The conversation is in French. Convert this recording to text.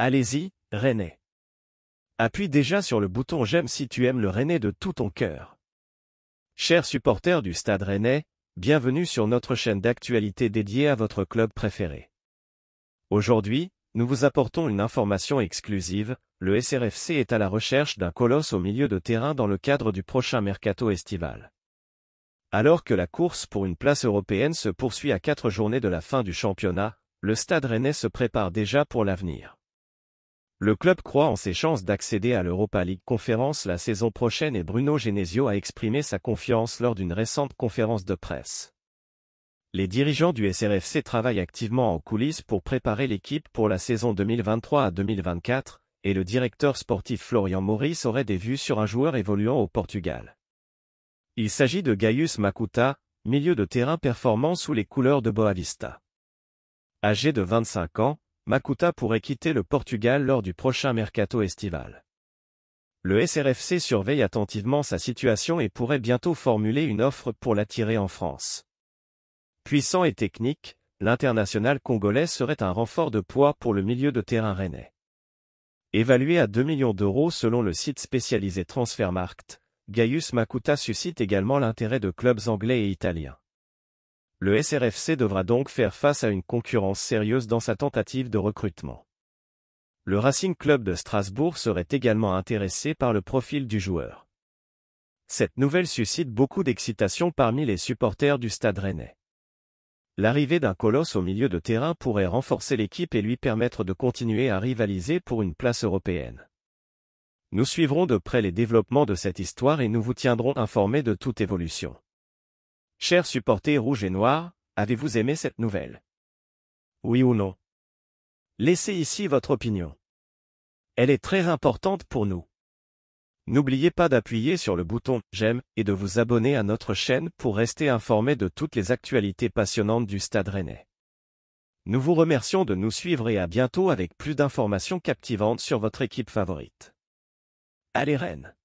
Allez-y, René. Appuie déjà sur le bouton J'aime si tu aimes le René de tout ton cœur. Chers supporters du Stade Rennais, bienvenue sur notre chaîne d'actualité dédiée à votre club préféré. Aujourd'hui, nous vous apportons une information exclusive, le SRFC est à la recherche d'un colosse au milieu de terrain dans le cadre du prochain mercato estival. Alors que la course pour une place européenne se poursuit à quatre journées de la fin du championnat, le Stade Rennais se prépare déjà pour l'avenir. Le club croit en ses chances d'accéder à l'Europa League conférence la saison prochaine et Bruno Genesio a exprimé sa confiance lors d'une récente conférence de presse. Les dirigeants du SRFC travaillent activement en coulisses pour préparer l'équipe pour la saison 2023 à 2024, et le directeur sportif Florian Maurice aurait des vues sur un joueur évoluant au Portugal. Il s'agit de Gaius Makuta, milieu de terrain performant sous les couleurs de Boavista. Âgé de 25 ans, Makuta pourrait quitter le Portugal lors du prochain mercato estival. Le SRFC surveille attentivement sa situation et pourrait bientôt formuler une offre pour l'attirer en France. Puissant et technique, l'international congolais serait un renfort de poids pour le milieu de terrain rennais. Évalué à 2 millions d'euros selon le site spécialisé Transfermarkt, Gaius Makuta suscite également l'intérêt de clubs anglais et italiens. Le SRFC devra donc faire face à une concurrence sérieuse dans sa tentative de recrutement. Le Racing Club de Strasbourg serait également intéressé par le profil du joueur. Cette nouvelle suscite beaucoup d'excitation parmi les supporters du Stade Rennais. L'arrivée d'un colosse au milieu de terrain pourrait renforcer l'équipe et lui permettre de continuer à rivaliser pour une place européenne. Nous suivrons de près les développements de cette histoire et nous vous tiendrons informés de toute évolution. Chers supporters rouges et noirs, avez-vous aimé cette nouvelle Oui ou non Laissez ici votre opinion. Elle est très importante pour nous. N'oubliez pas d'appuyer sur le bouton J'aime et de vous abonner à notre chaîne pour rester informé de toutes les actualités passionnantes du Stade Rennais. Nous vous remercions de nous suivre et à bientôt avec plus d'informations captivantes sur votre équipe favorite. Allez Rennes